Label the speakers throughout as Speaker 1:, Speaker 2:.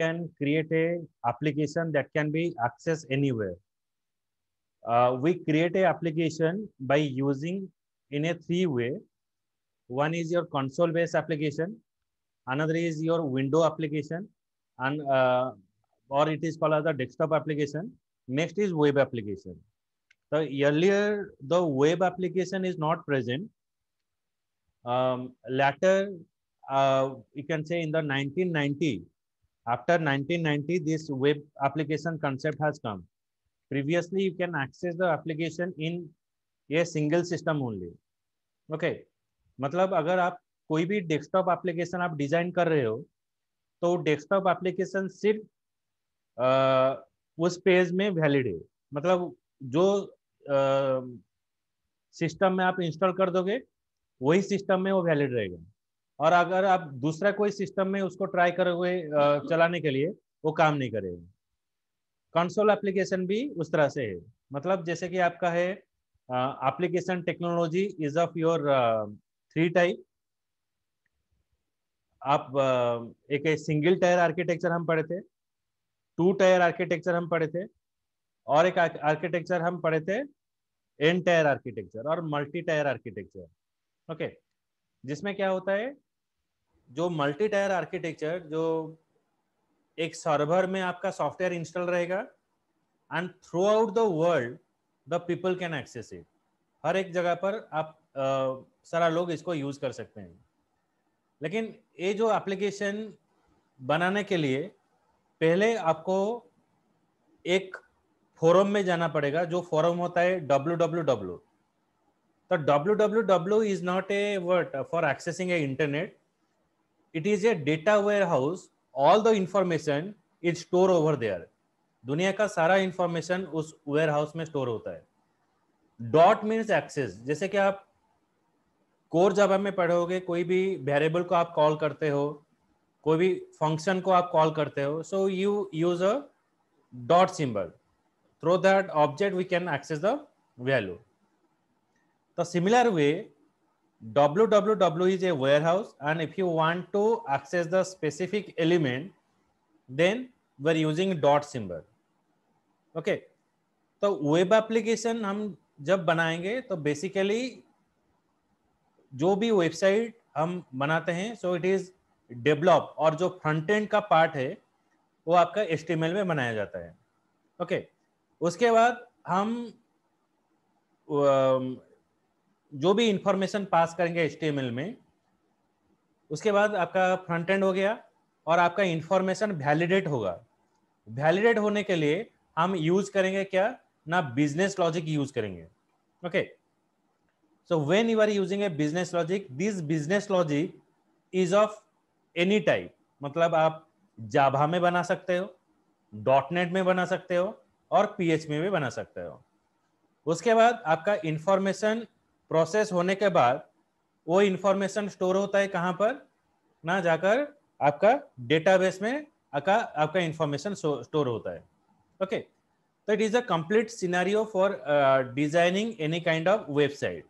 Speaker 1: can create a application that can be accessed anywhere. Uh, we create a application by using in a three way. One is your console based application. Another is your window application and uh, or it is called as a desktop application. Next is web application. So earlier the web application is not present. Um, later, uh, you can say in the 1990, After 1990, this web application concept has come. Previously, you can access the application in a single system only. Okay. matlab agar aap koi bhi desktop application aap design kar rahe ho to desktop application sirf आ, उस page में valid है मतलब जो आ, system में आप install कर दोगे वही सिस्टम में वो वैलिड रहेगा और अगर आप दूसरा कोई सिस्टम में उसको ट्राई करे हुए चलाने के लिए वो काम नहीं करेगा कंसोल एप्लीकेशन भी उस तरह से है मतलब जैसे कि आपका है application technology is of your three type आप एक सिंगल टायर आर्किटेक्चर हम पढ़े थे टू टायर आर्किटेक्चर हम पढ़े थे और एक आर्किटेक्चर हम पढ़े थे एन टायर आर्किटेक्चर और मल्टी टायर आर्किटेक्चर ओके जिसमें क्या होता है जो मल्टी टायर आर्किटेक्चर जो एक सर्वर में आपका सॉफ्टवेयर इंस्टॉल रहेगा and throughout the world the people can access it हर एक जगह पर आप आ, सारा लोग इसको यूज कर सकते हैं लेकिन ये जो एप्लीकेशन बनाने के लिए पहले आपको एक फोरम में जाना पड़ेगा जो फोरम होता है डब्ल्यू डब्ल्यू डब्ल्यू तो W W W is not a word for accessing a internet it is a data warehouse all the information is store over there दुनिया का सारा इंफॉर्मेशन उस वेयर हाउस में store होता है dot means access जैसे कि आप कोर जब में पढ़ोगे कोई भी वेरिएबल को आप कॉल करते हो कोई भी फंक्शन को आप कॉल करते हो so you use a dot symbol through that object we can access the value तो similar way www is a warehouse and if you want to access the specific element then we are using dot symbol okay तो web application हम जब बनाएंगे तो basically जो भी website हम बनाते हैं सो इट इज डेवलप और जो फ्रंट एंड का पार्ट है वो आपका एस में बनाया जाता है ओके okay. उसके बाद हम जो भी इंफॉर्मेशन पास करेंगे एच में उसके बाद आपका फ्रंट एंड हो गया और आपका इंफॉर्मेशन वैलिडेट होगा वैलिडेट होने के लिए हम यूज करेंगे क्या ना बिजनेस लॉजिक यूज करेंगे okay so when you are using a business logic this business logic is of any type मतलब आप जाभा में बना सकते हो डॉट नेट में बना सकते हो और पी में भी बना सकते हो उसके बाद आपका इंफॉर्मेशन प्रोसेस होने के बाद वो इंफॉर्मेशन स्टोर होता है कहाँ पर ना जाकर आपका डेटाबेस में आपका आपका इंफॉर्मेशन स्टोर होता है ओके तो it is a complete scenario for designing any kind of website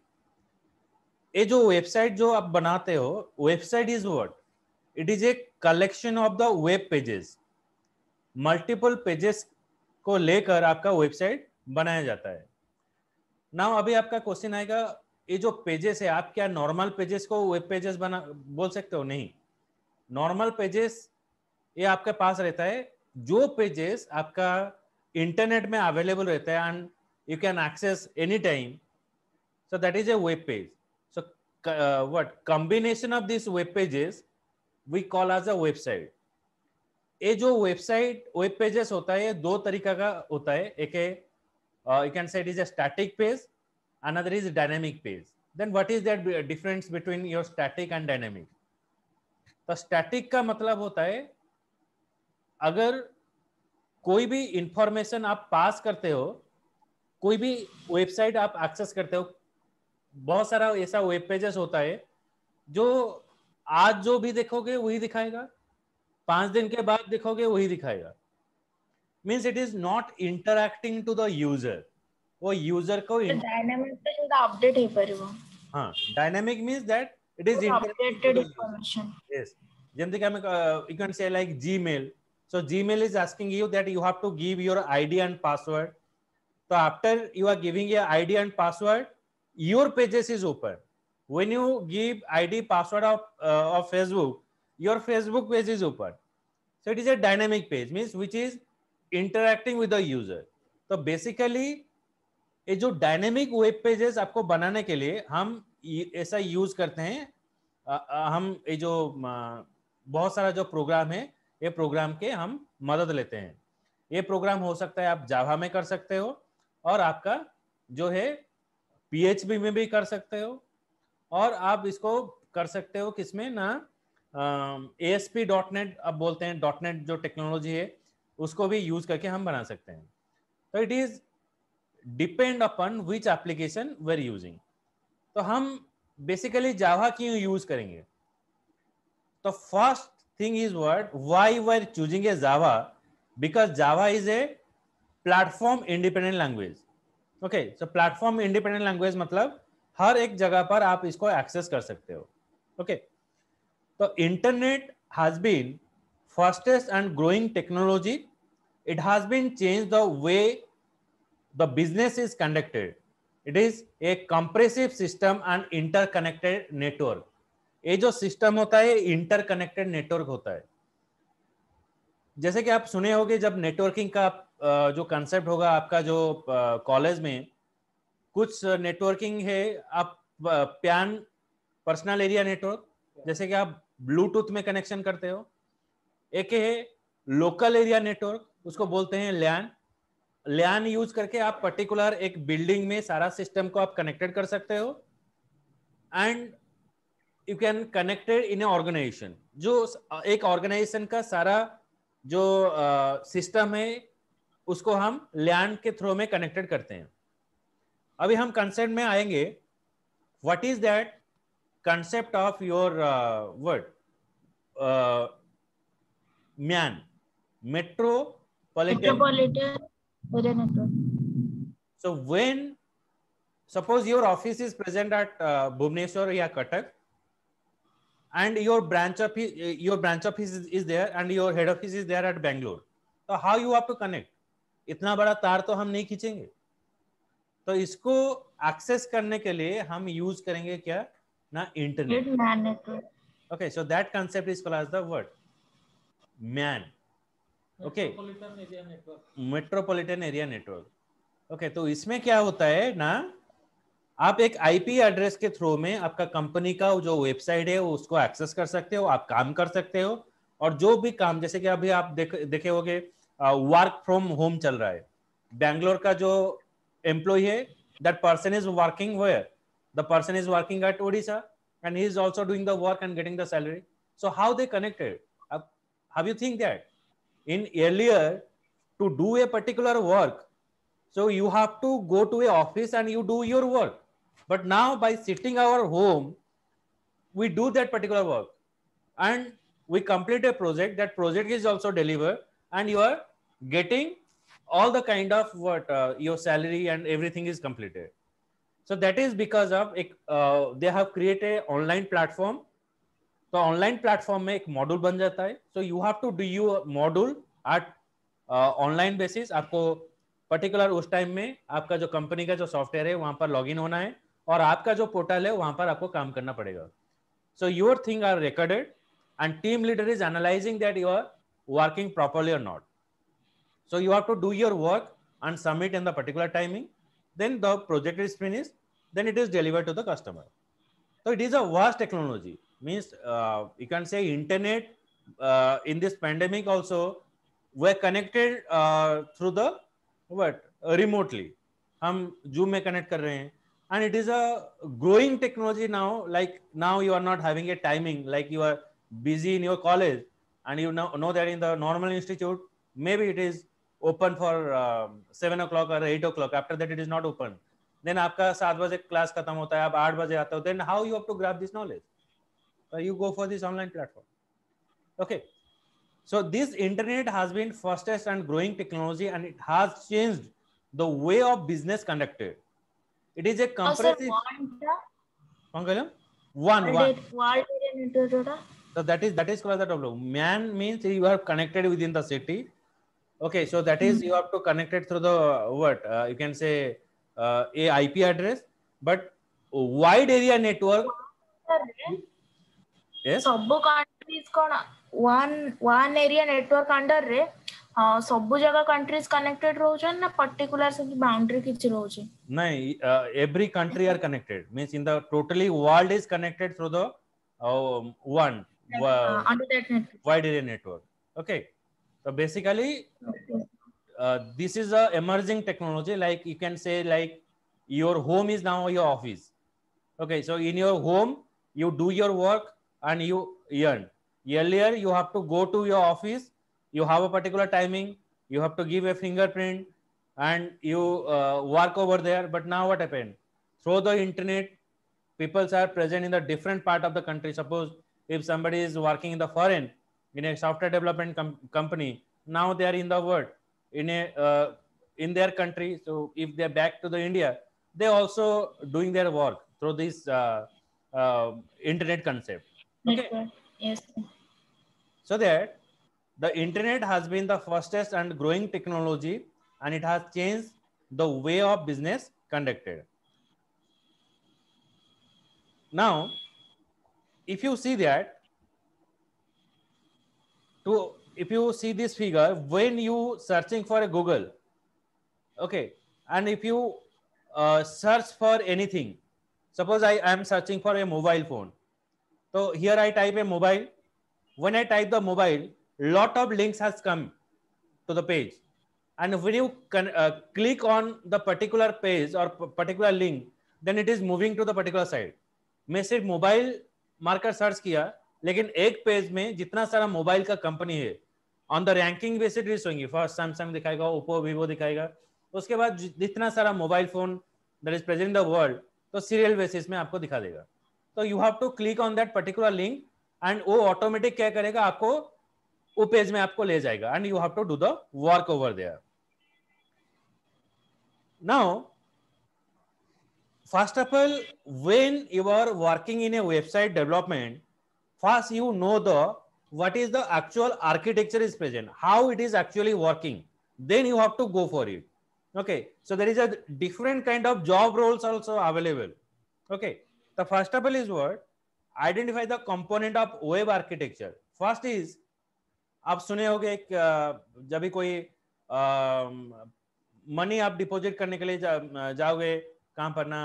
Speaker 1: ये जो वेबसाइट जो आप बनाते हो website is what it is a collection of the web pages multiple pages को लेकर आपका वेबसाइट बनाया जाता है नाउ अभी आपका क्वेश्चन आएगा ये जो पेजेस है आप क्या नॉर्मल पेजेस को वेब पेजेस बना बोल सकते हो नहीं नॉर्मल पेजेस ये आपके पास रहता है जो पेजेस आपका इंटरनेट में अवेलेबल रहता है and you can access any time so that is a web page so what combination of this web pages we call as a website ये जो वेबसाइट वेब पेजेस होता है दो तरीका का होता है एक है you can say it is a static page another is dynamic page then what is that difference between your static and dynamic तो static ka matlab hota hai agar कोई भी इंफॉर्मेशन आप पास करते हो कोई भी वेबसाइट आप एक्सेस करते हो बहुत सारा ऐसा वेब पेजेस होता है जो आज जो भी देखोगे वही दिखाएगा पांच दिन के बाद देखोगे वही दिखाएगा means it is not interacting to the user वो यूजर को डायनामिक हाँ dynamic means that it is updated information yes જેમ કે અમે you can say Gmail Gmail so Gmail is you you that you have to give your ID and password તો after you are giving your ID and password your pages is when you give id password of uh, of facebook your facebook page is open so it is a dynamic page means which is interacting with the user so basically ये जो dynamic web pages आपको बनाने के लिए हम ऐसा use करते हैं आ, आ, हम ये जो आ, बहुत सारा जो प्रोग्राम है ये प्रोग्राम के हम मदद लेते हैं ये प्रोग्राम हो सकता है आप जावा में कर सकते हो और आपका जो है पीएचपी में भी कर सकते हो और आप इसको कर सकते हो किसमें ना A S P dot net अब बोलते हैं डॉट नेट जो टेक्नोलॉजी है उसको भी यूज करके हम बना सकते हैं तो it is depend upon which application we're using तो हम बेसिकली जावा क्यों यूज करेंगे तो first thing is word why we're choosing a Java because Java is a platform independent language okay so platform independent language मतलब हर एक जगह पर आप इसको एक्सेस कर सकते हो ओके तो internet has been fastest and growing technology it has been change the way the business is conducted. It is a compressive system and interconnected network. ये जो सिस्टम होता है इंटरकनेक्टेड नेटवर्क होता है जैसे कि आप सुने होंगे जब नेटवर्किंग का जो कंसेप्ट होगा आपका जो कॉलेज में कुछ नेटवर्किंग है आप प्यान पर्सनल एरिया नेटवर्क जैसे कि आप ब्लूटूथ में कनेक्शन करते हो एक है लोकल एरिया नेटवर्क उसको बोलते हैं लैन लैन यूज करके आप पर्टिकुलर एक बिल्डिंग में सारा सिस्टम को आप कनेक्टेड कर सकते हो and you can connected in a organisation जो एक ऑर्गेनाइजेशन का सारा जो सिस्टम uh, है उसको हम लैंड के थ्रू में कनेक्टेड करते हैं अभी हम कंसेप्ट में आएंगे what is that concept of your word MAN metropolitan area network. So when, suppose your office is present at uh, Bhubaneswar or Katak, and your branch office, your branch office is, is there, and your head office is there at Bangalore. So how you have to connect? इतना बड़ा तार तो हम नहीं खींचेंगे तो इसको access करने के लिए हम यूज करेंगे क्या ना internet okay so that concept is called as the word MAN okay metropolitan area network okay तो इसमें क्या होता है ना आप एक आईपी एड्रेस के थ्रू में आपका कंपनी का जो वेबसाइट है उसको एक्सेस कर सकते हो आप काम कर सकते हो और जो भी काम जैसे कि अभी आप देख देखे हो वर्क फ्रॉम होम चल रहा है बैंगलोर का जो एम्प्लॉय है that person is working where the person is working at Odisha and he is also doing the work and getting the salary so how they connected how you think that in earlier to do a particular work so you have to go to a office and you do your work but now by sitting our home we do that particular work and we complete a project that project is also delivered and you are getting all the kind of what uh, your salary and everything is completed so that is because of uh, they have created online platform तो online platform में एक module बन जाता है so you have to do you module at online basis आपको particular उस time में आपका जो कंपनी का जो सॉफ्टवेयर है वहां पर इन होना है और आपका जो पोर्टल है वहां पर आपको काम करना पड़ेगा so your thing are recorded and team leader is analysing that you are working properly or not so you have to do your work and submit in the particular timing then the project is finish then it is delivered to the customer so it is a vast technology means uh, you can say internet uh, in this pandemic also were connected uh, through the what uh, remotely hum zoom mein connect kar rahe hain and it is a growing technology now like now you are not having a timing like you are busy in your college and you know, know that in the normal institute maybe it is open for uh, 7 o'clock or 8 o'clock after that it is not open then aapka 7 baje class khatam hota hai आप 8 baje आते ho then how you have to grab this knowledge Uh, you go for this online platform okay so this internet has been fastest and growing technology and it has changed the way of business conducted it is a oh, comprehensive oh, one one so that is that is called the problem man means you are connected within the city okay so that is hmm. you have to connect it through the uh, what uh, you can say uh, a ip address but wide area network yes ସବୁ countries କଣ one one area network under ରେ ସବୁ ଜାଗା countries connected ରହୁଛନ୍ତି ନା particular ସେମିତି boundary କିଛି ରହୁଛି ନାଇଁ every country are connected means in the totally world is connected through the uh, one uh, under that network wide area network okay so basically okay. Uh, this is a emerging technology like you can say like your home is now your office okay so in your home you do your work and you earn. Earlier, you have to go to your office, you have a particular timing, you have to give a fingerprint, and you uh, work over there. But now, what happened? Through the internet, people are present in the different part of the country. Suppose if somebody is working in the foreign, in a software development com company, now they are in the world, in a uh, in their country. So if they're back to the India, they also doing their work through this uh, uh, internet concept. Okay. Yes. So that the internet has been the fastest and growing technology and it has changed the way of business conducted. Now, if you see that, to if you see this figure, when you searching for a Google, okay, and if you uh, search for anything, suppose I am searching for a mobile phone, So here I type a mobile. When I type the mobile, lot of links has come to the page. And when you can, uh, click on the particular page or particular link, then it is moving to the particular side. main sirf मैं सिर्फ mobile marker search किया लेकिन एक page में जितना सारा mobile का company है on the ranking basis is होंगी फर्स्ट सैमसंग दिखाएगा ओप्पो वीवो दिखाएगा उसके बाद जितना सारा mobile phone that is present the world तो serial basis mein aapko dikha dega तो you have to click on that particular link and वो ऑटोमेटिक क्या करेगा आपको वो पेज में आपको ले जाएगा and you have to do the work over there now first of all when you are working in a website development first you know the what is the actual architecture is present how it is actually working then you have to go for it okay so there is a different kind of job roles also available okay The first of all is what? Identify the component of web architecture. First is आप सुने होंगे एक जब भी कोई money आप deposit करने के लिए जाओगे कहाँ पर ना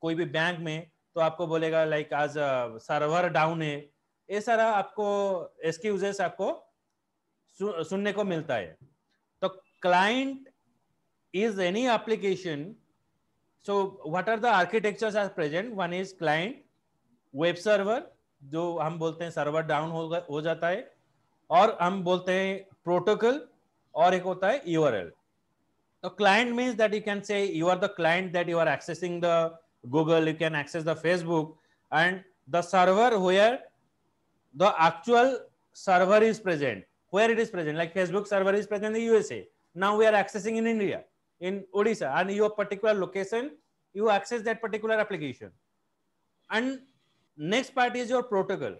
Speaker 1: कोई भी बैंक में तो आपको बोलेगा लाइक आज सर्वर डाउन है ये सारा आपको एक्सक्यूजेस आपको सुनने को मिलता है तो client is any application So what are the architectures as present? One is client, web server, जो हम बोलते हैं सर्वर डाउन हो, हो जाता है और हम बोलते हैं प्रोटोकॉल और एक होता है यूआरएल तो client means that you can say you are the client that you are accessing the Google you can access the Facebook and the server where the actual server is present where it is present like facebook server is present in the usa now we are accessing in india in Odisha and your particular location, you access that particular application. And next part is your protocol.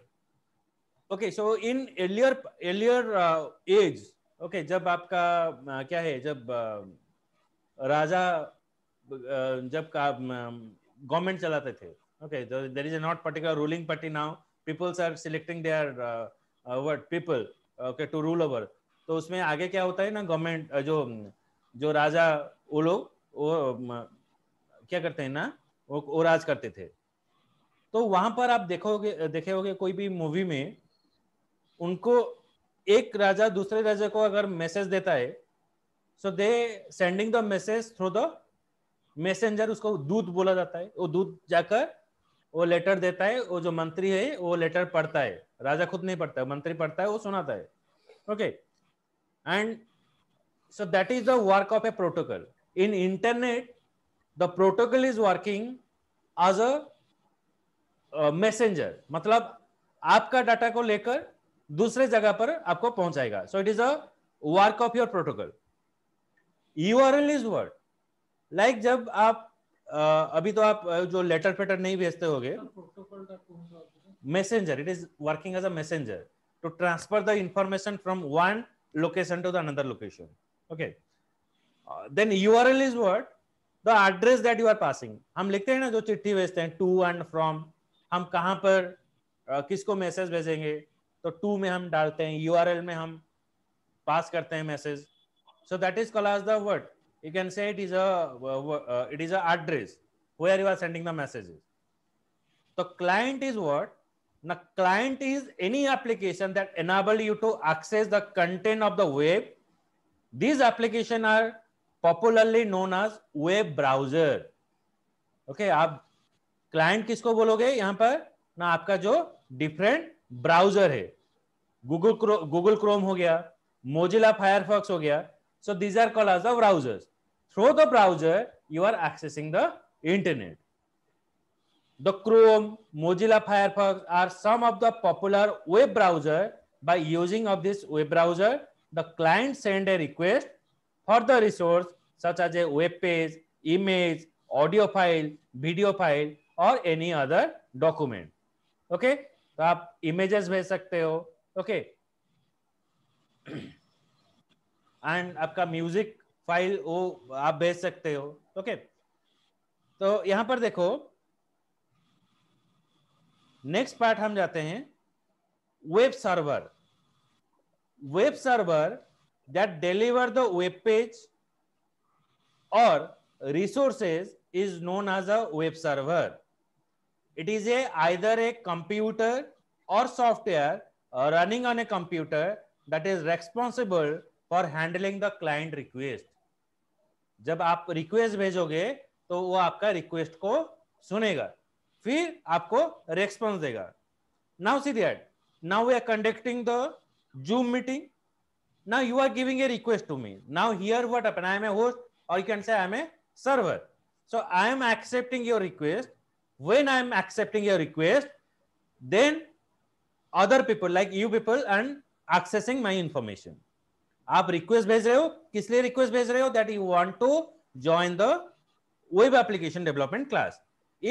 Speaker 1: Okay, so in earlier earlier uh, age, okay, jab aapka uh, kya hai jab uh, raja uh, jab ka um, government chalate the okay so there is a not particular ruling party now peoples are selecting their uh, uh, what people okay to rule over to usme aage kya hota hai na government uh, jo jo raja वो लोग वो क्या करते हैं ना वो, वो राज करते थे तो वहां पर आप देखोगे देखे होगे कोई भी मूवी में उनको एक राजा दूसरे राजा को अगर मैसेज देता है so they sending the message through the messenger उसको दूध बोला जाता है वो दूध जाकर वो लेटर देता है वो जो मंत्री है वो लेटर पढ़ता है राजा खुद नहीं पढ़ता मंत्री पढ़ता है वो सुनाता है okay and so that is the work of a protocol in internet the protocol is working as a messenger मतलब आपका डाटा को लेकर दूसरे जगह पर आपको पहुंचाएगा so it is a work of your protocol you are URL is word like जब आप अभी तो आप जो लेटर पेटर नहीं भेजते हो होगे messenger it is working as a messenger to transfer the information from one location to the another location okay then URL is word the address that you are passing हम लिखते हैं ना जो चिट्ठी भेजते हैं to and from हम कहाँ पर किसको मैसेज भेजेंगे तो टू में हम डालते हैं यू आर एल में हम पास करते हैं message so that is call as the word you can say it is it is address where are you are sending the messages तो क्लाइंट इज वर्ड न client is any application that enable you to access the content of the web these application are popularly known as web browser okay आप client किसको बोलोगे यहाँ पर ना आपका जो डिफरेंट ब्राउजर है गूगल गूगल क्रोम हो गया मोजिला फायरफॉक्स हो गया so these are call as the browsers through the browser you are accessing the internet the chrome mozilla firefox are some of the popular web browser by using of this web browser the client send a request further resource such as a web page, image, audio file, video file or any other document. Okay, तो आप images भेज सकते हो. Okay Okay. And आपका music file वो आप भेज सकते हो ओके okay. तो यहां पर देखो नेक्स्ट पार्ट हम जाते हैं web server web server that deliver the web page or resources is known as a web server. It is a either a computer or software running on a computer that is responsible for handling the client request. jab aap request bhejoge to wo aapka request ko sunega fir aapko response dega Now see that. Now we are conducting the Zoom meeting. Now you are giving a request to me. Now here what happened? I am a host or you can say I am a server. So I am accepting your request. When I am accepting your request, then other people like you people and accessing my information. आप request भेज रहे हो किस लिए request भेज रहे हो that you want to join the web application development class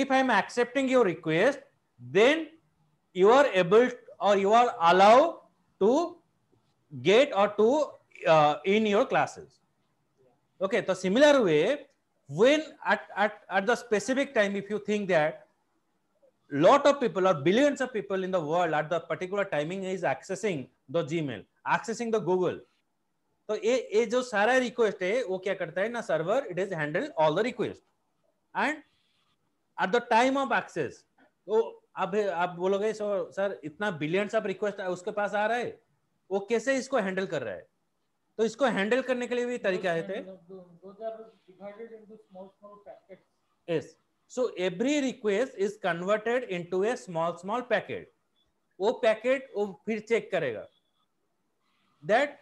Speaker 1: if I am accepting your request then you are able or you are allowed to gate or two uh, in your classes. Okay, so similar way, when at, at, at the specific time, if you think that lot of people or billions of people in the world at the particular timing is accessing the Gmail, accessing the Google. तो ये ये जो सारा request है वो क्या करता है ना server it is handle all the request and at the time of access तो अब आप बोलोगे सो सर इतना बिलियंस ऑफ रिक्वेस्ट उसके पास आ रहा है वो कैसे इसको हैंडल कर रहा है तो इसको हैंडल करने के लिए भी तरीके आए थे yes. so every request is converted into a small small packet वो पैकेट वो फिर चेक करेगा that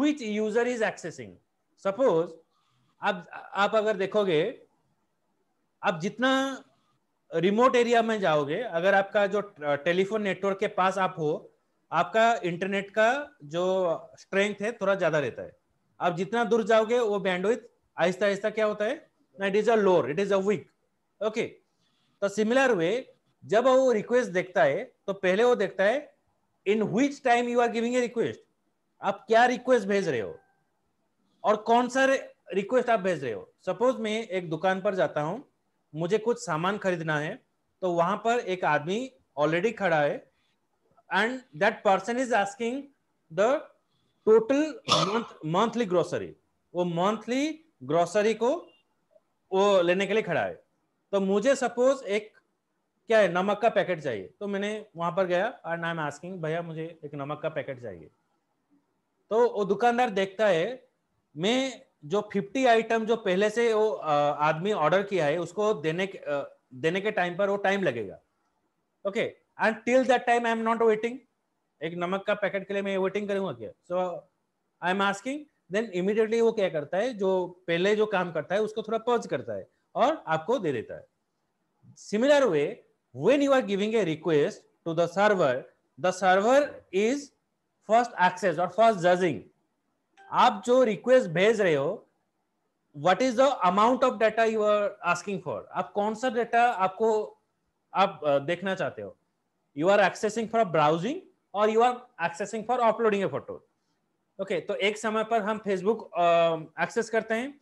Speaker 1: which user is accessing suppose आप आप अगर देखोगे आप जितना रिमोट एरिया में जाओगे अगर आपका जो टेलीफोन नेटवर्क के पास आप हो आपका इंटरनेट का जो स्ट्रेंथ है थोड़ा ज्यादा रहता है आप जितना दूर जाओगे वो बैंडविथ आहिस्ता आहिस्ता क्या होता है it is a lower it is a weak okay तो सिमिलर वे जब वो रिक्वेस्ट देखता है तो पहले वो देखता है in which time you are giving a request आप क्या रिक्वेस्ट भेज रहे हो और कौन सा रिक्वेस्ट आप भेज रहे हो सपोज मैं एक दुकान पर जाता हूं मुझे कुछ सामान खरीदना है तो वहां पर एक आदमी ऑलरेडी खड़ा है and that person is asking the total monthly grocery वो मंथली ग्रोसरी को वो लेने के लिए खड़ा है तो मुझे सपोज एक क्या है नमक का पैकेट चाहिए तो मैंने वहां पर गया और नाम आस्किंग भैया मुझे एक नमक का पैकेट चाहिए तो वो दुकानदार देखता है मैं जो फिफ्टी आइटम जो पहले से वो आदमी ऑर्डर किया है उसको देने के देने के टाइम पर वो टाइम लगेगा okay okay, and till that time I am not waiting एक नमक का पैकेट के लिए मैं वेटिंग करूंगा क्या so I am asking then immediately वो क्या करता है जो पहले जो काम करता है उसको थोड़ा पॉज करता है और आपको दे देता है similar way when you are giving a request to the server the server is first access और फर्स्ट जजिंग आप जो रिक्वेस्ट भेज रहे हो what is the amount of data you are asking for आप कौन सा डाटा आपको आप देखना चाहते हो you are accessing for browsing और you are accessing for uploading a photo okay तो एक समय पर हम फेसबुक एक्सेस um, करते हैं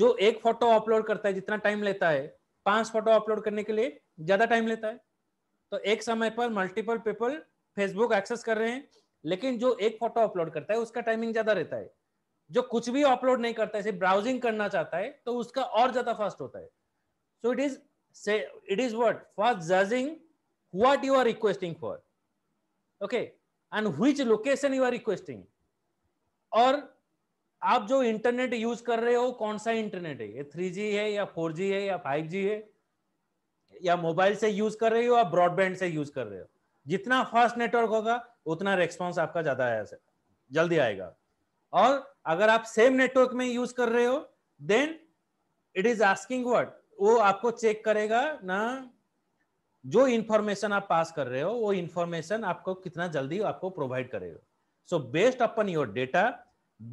Speaker 1: जो एक फोटो अपलोड करता है जितना टाइम लेता है पांच फोटो अपलोड करने के लिए ज्यादा टाइम लेता है तो एक समय पर मल्टीपल पीपल फेसबुक एक्सेस कर रहे हैं लेकिन जो एक फोटो अपलोड करता है उसका टाइमिंग ज्यादा रहता है जो कुछ भी अपलोड नहीं करता है सिर्फ ब्राउजिंग करना चाहता है तो उसका और ज्यादा फास्ट होता है so it is say it is word for judging what you are requesting for okay and which location you are requesting और आप जो इंटरनेट यूज कर रहे हो कौन सा इंटरनेट है ये थ्री जी है या फोर जी है या फाइव जी है या मोबाइल से यूज कर रहे हो या ब्रॉडबैंड से यूज कर रहे हो जितना फास्ट नेटवर्क होगा उतना रेस्पॉन्स आपका ज्यादा आया जल्दी आएगा और अगर आप सेम नेटवर्क में यूज कर रहे हो then it is asking word वो आपको चेक करेगा ना जो इन्फॉर्मेशन आप पास कर रहे हो वो इन्फॉर्मेशन आपको कितना जल्दी आपको प्रोवाइड करेगा so based upon your data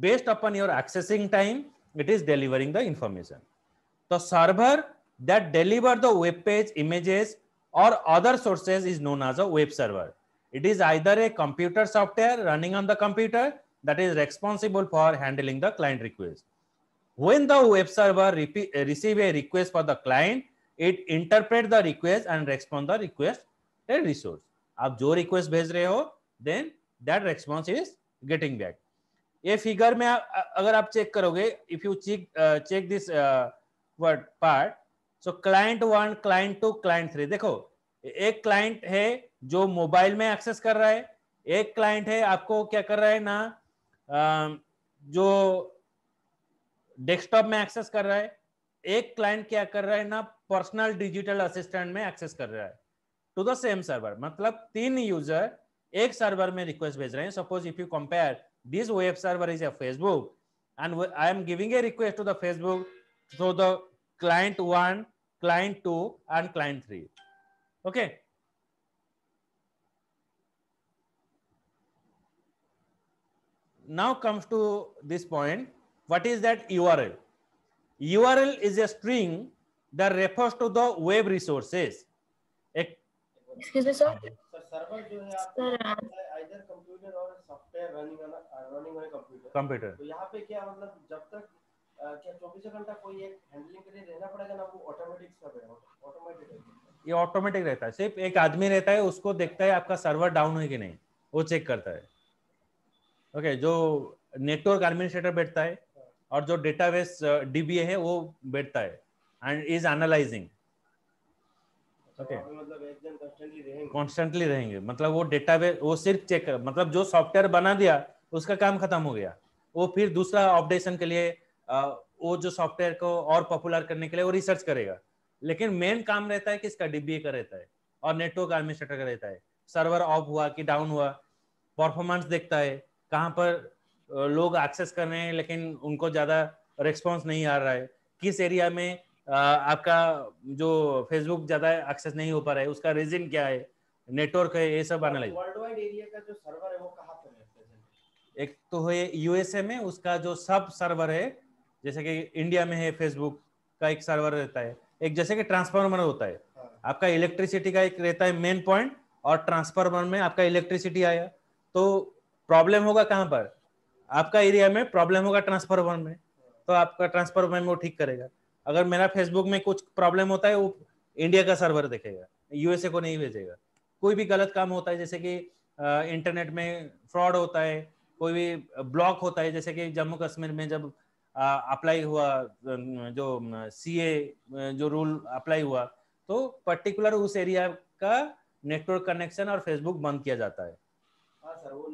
Speaker 1: based upon your accessing time it is delivering the information तो server that deliver the web page images और other sources is known as a web server it is either a computer software running on the computer that is responsible for handling the client request when the web server receive a request for the client it interpret the request and response the request resource आप जो request भेज रहे हो then that response is getting back ये figure में अगर आप check करोगे if you check check this word part so client one client two client three देखो एक क्लाइंट है जो मोबाइल में एक्सेस कर रहा है एक क्लाइंट है आपको क्या कर रहा है ना जो डेस्कटॉप में एक्सेस कर रहा है एक क्लाइंट क्या कर रहा है ना पर्सनल डिजिटल असिस्टेंट में एक्सेस कर रहा है टू द सेम सर्वर मतलब तीन यूजर एक सर्वर में रिक्वेस्ट भेज रहे हैं suppose if you compare this web server is a Facebook and I am giving a request to the Facebook through the client one client two and client three okay now comes to this point what is that you URL URL is a string that refers to the web resources. Excuse me, sir. Server जो है आपका automatic uh, uh, तो मतलब uh, ये automatic रहता है सिर्फ एक आदमी रहता है उसको देखता है आपका सर्वर डाउन है कि नहीं वो चेक करता है ओके okay, जो नेटवर्क एडमिनिस्ट्रेटर बैठता है और जो डेटाबेस डीबीए uh, है वो बैठता है and is analysing okay constantly रहेंगे मतलब वो डेटाबेस वो सिर्फ चेक मतलब जो सॉफ्टवेयर बना दिया उसका काम खत्म हो गया वो फिर दूसरा अपडेशन के लिए uh, वो जो सॉफ्टवेयर को और पॉपुलर करने के लिए वो रिसर्च करेगा लेकिन मेन काम रहता है किसका डीबीए का रहता है और नेटवर्क एडमिनिस्ट्रेटर का रहता है सर्वर ऑफ हुआ कि डाउन हुआ परफॉर्मेंस देखता है कहाँ पर लोग एक्सेस कर रहे हैं लेकिन उनको ज़्यादा रिस्पॉन्स नहीं आ रहा है किस एरिया में आपका जो फेसबुक ज़्यादा एक्सेस नहीं हो पा रहा है उसका रीजन क्या है नेटवर्क है ये सब आने लगे एक तो है यूएसए में उसका जो सब सर्वर है जैसे कि इंडिया में है फेसबुक का एक सर्वर रहता है एक जैसे कि ट्रांसफार्मर होता है हाँ। आपका इलेक्ट्रिसिटी का एक रहता है मेन पॉइंट और ट्रांसफार्मर में आपका इलेक्ट्रिसिटी आया तो प्रॉब्लम होगा कहाँ पर आपका एरिया में प्रॉब्लम होगा ट्रांसफार्मर में तो आपका ट्रांसफार्मर में वो ठीक करेगा अगर मेरा फेसबुक में कुछ प्रॉब्लम होता है वो इंडिया का सर्वर देखेगा यूएसए को नहीं भेजेगा कोई भी गलत काम होता है जैसे कि इंटरनेट में फ्रॉड होता है कोई भी ब्लॉक होता है जैसे कि जम्मू कश्मीर में जब अप्लाई हुआ जो सी जो रूल अप्लाई हुआ तो पर्टिकुलर उस एरिया का नेटवर्क कनेक्शन और फेसबुक बंद किया जाता है हाँ सर, वो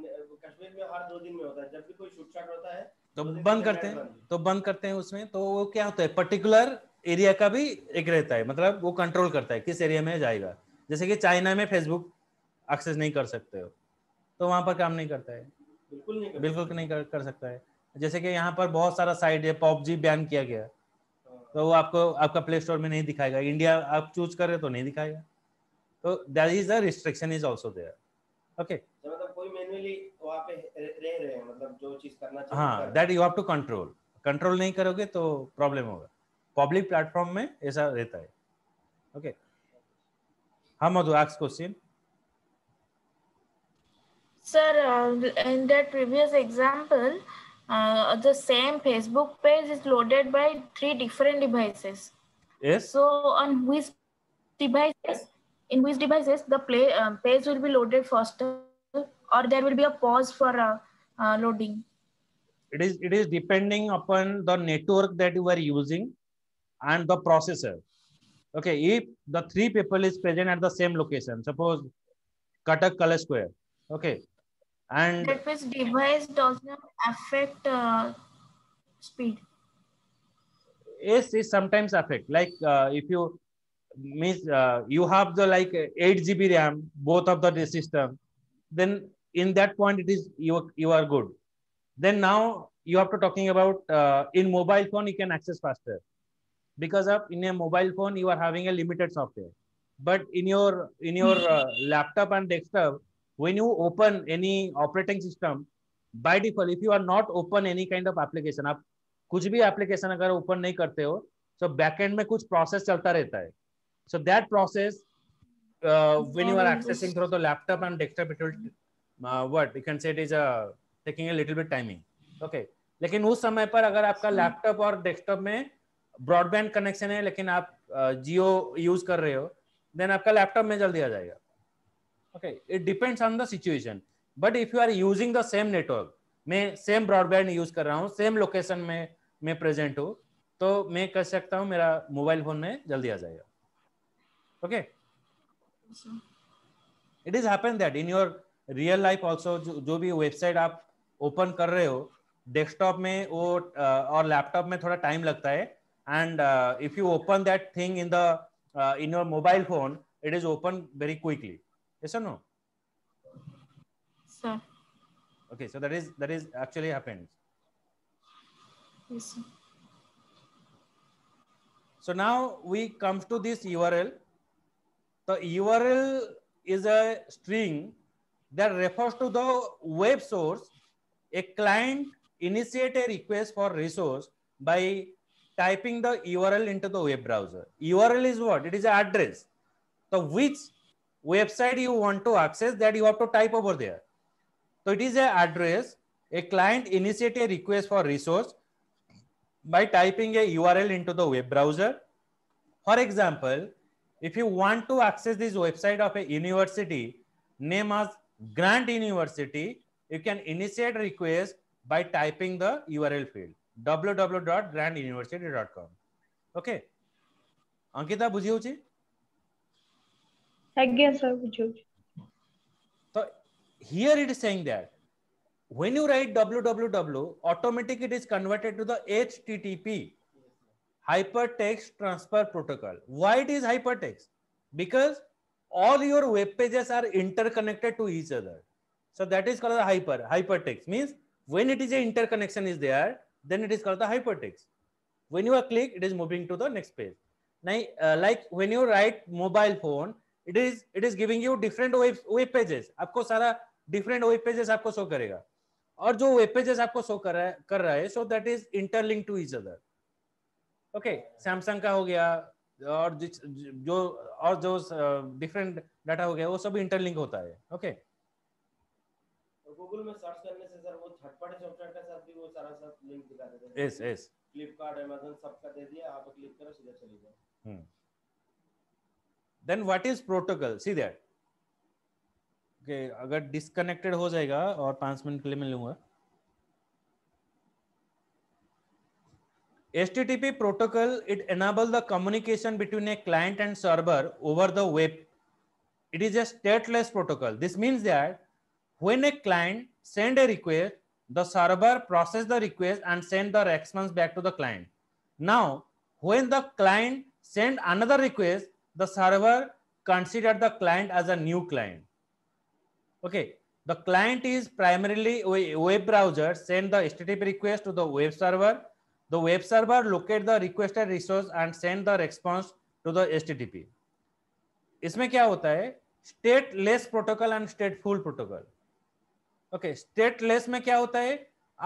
Speaker 1: व्यापार दो दिन में होता है जब भी कोई शूट छूटछाट होता है तो बंद करते हैं तो बंद करते हैं उसमें तो वो क्या होता है पर्टिकुलर एरिया का भी एक रहता है मतलब वो कंट्रोल करता है किस एरिया में जाएगा जैसे कि चाइना में फेसबुक एक्सेस नहीं कर सकते हो तो वहाँ पर काम नहीं करता है बिल्कुल नहीं कर बिल्कुल नहीं कर, कर सकता है जैसे कि यहाँ पर बहुत सारा साइट है पॉपजी बैन किया गया हाँ। तो वो आपको आपका प्ले स्टोर में नहीं दिखाएगा इंडिया आप चूज कर रहे तो नहीं दिखाएगा तो that is the restriction is also there okay भी मैन्युअली वहां पे रह रहे हैं मतलब जो चीज करना चाहिए हाँ that you have to control control नहीं करोगे तो प्रॉब्लम होगा पब्लिक प्लेटफॉर्म में ऐसा रहता है ओके हाँ Madhu ask question Sir, uh, in that previous example, uh, the same Facebook page is loaded by three different devices. Yes. So on which devices, in which devices the play, uh, page will be loaded first? or there will be a pause for uh, uh, loading? It is, it is depending upon the network that you are using and the processor. Okay, if the three people is present at the same location, suppose Katak color Square, okay, and that device does not affect uh, speed. Yes, it sometimes affect. Like uh, if you means uh, you have the like eight GB RAM both of the system, then in that point it is you, you are good. Then now you have to talking about uh, in mobile phone you can access faster because of in a mobile phone you are having a limited software. But in your in your uh, laptop and desktop, when you open any operating system, by default if you are not open any kind of application, आप कुछ भी application अगर open नहीं करते हो, so backend में कुछ process चलता रहता है. So that process uh, when you are accessing through the laptop and desktop, it will uh, what you can say it is uh, taking a little bit timing okay लेकिन उस समय पर अगर आपका लैपटॉप hmm. और desktop में broadband connection है लेकिन आप जियो uh, यूज कर रहे हो देन आपका लैपटॉप में जल्दी आ जाएगा okay it depends on the situation but if you are using the same network मैं सेम ब्रॉडबैंड यूज कर रहा हूँ सेम लोकेशन में मैं प्रेजेंट हूँ तो मैं कह सकता हूँ मेरा मोबाइल फोन में जल्दी आ जाएगा okay it is happen that in your real life also जो भी वेबसाइट आप ओपन कर रहे हो डेस्कटॉप में वो uh, और लैपटॉप में थोड़ा टाइम लगता है and if you open that thing in the in your mobile phone it is open very quickly sir no okay so that is that is actually is actually happens yes sir. so now we come to this url that refers to the web source. A client initiate a request for resource by typing the URL into the web browser. URL is what? It is an address. So which website you want to access that you have to type over there. So it is an address. A client initiate a request for resource by typing a URL into the web browser. For example, if you want to access this website of a university, name as Grant University, you can initiate request by typing the URL field www.grantuniversity.com. Okay. Ankita बुझी होची? Again, sir, So here it is saying that when you write www, automatic it is converted to the HTTP hypertext transfer protocol. Why it is hypertext? Because all your web pages are interconnected to each other. So that is called a hyper. Hypertext means when it is a interconnection is there, then it is called the hypertext. When you are click, it is moving to the next page. Now, uh, like when you write mobile phone, it is it is giving you different web web pages. aapko sara different web pages aapko show karega और जो web pages आपको show कर रहा है कर रहा है, so that is interlink to each other okay Samsung का हो गया, और जिस जो और जो डिफरेंट डाटा हो गया वो सब इंटरलिंक होता है ओके गूगल में सर्च करने से सर वो थर्ड पार्टी सॉफ्टवेयर का साथ भी वो सारा सब लिंक दिखा देते हैं यस यस फ्लिपकार्ट अमेजन सब का दे दिया आप क्लिक करो सीधा चले जाओ then what is protocol see that okay अगर डिस्कनेक्टेड हो जाएगा और पांच मिनट के लिए मैं लूंगा HTTP protocol, it enables the communication between a client and server over the web. It is a stateless protocol. This means that when a client send a request, the server process the request and send the response back to the client. Now, when the client send another request, the server consider the client as a new client. Okay, the client is primarily a web browser send the HTTP request to the web server The web server locate the requested resource and send the response to the HTTP. इसमें क्या होता है stateless protocol and stateful protocol okay stateless में क्या होता है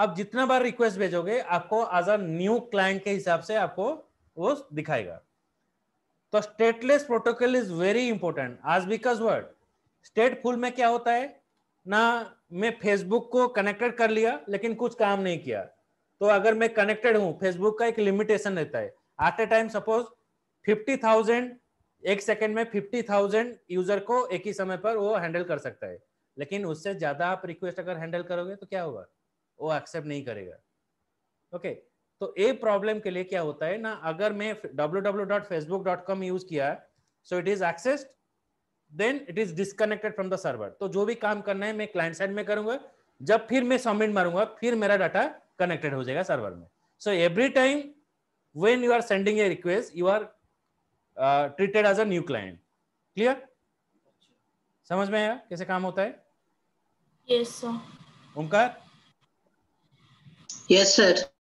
Speaker 1: आप जितना बार रिक्वेस्ट भेजोगे आपको एज अ न्यू क्लाइंट के हिसाब से आपको वो दिखाएगा तो stateless protocol is very important आज बिकॉज वर्ड स्टेट फुल में क्या होता है ना मैं फेसबुक को कनेक्टेड कर लिया लेकिन कुछ काम नहीं किया तो अगर मैं कनेक्टेड हूं फेसबुक का एक लिमिटेशन रहता है at a time suppose fifty thousand एक सेकेंड में फिफ्टी थाउजेंड यूजर को एक ही समय पर वो हैंडल कर सकता है लेकिन उससे ज्यादा आप रिक्वेस्ट अगर हैंडल करोगे तो क्या होगा वो एक्सेप्ट नहीं करेगा ओके okay, तो ए प्रॉब्लम के लिए क्या होता है ना अगर मैं www.facebook.com यूज किया so it is accessed then it is disconnected from the server तो जो भी काम करना है मैं क्लाइंट साइड में करूंगा जब फिर मैं सबमिट मारूंगा फिर मेरा डाटा कनेक्टेड हो जाएगा सर्वर में so every time when you are sending a request you are treated as a new client clear समझ में आया कैसे काम होता है yes, ओमकार यस सर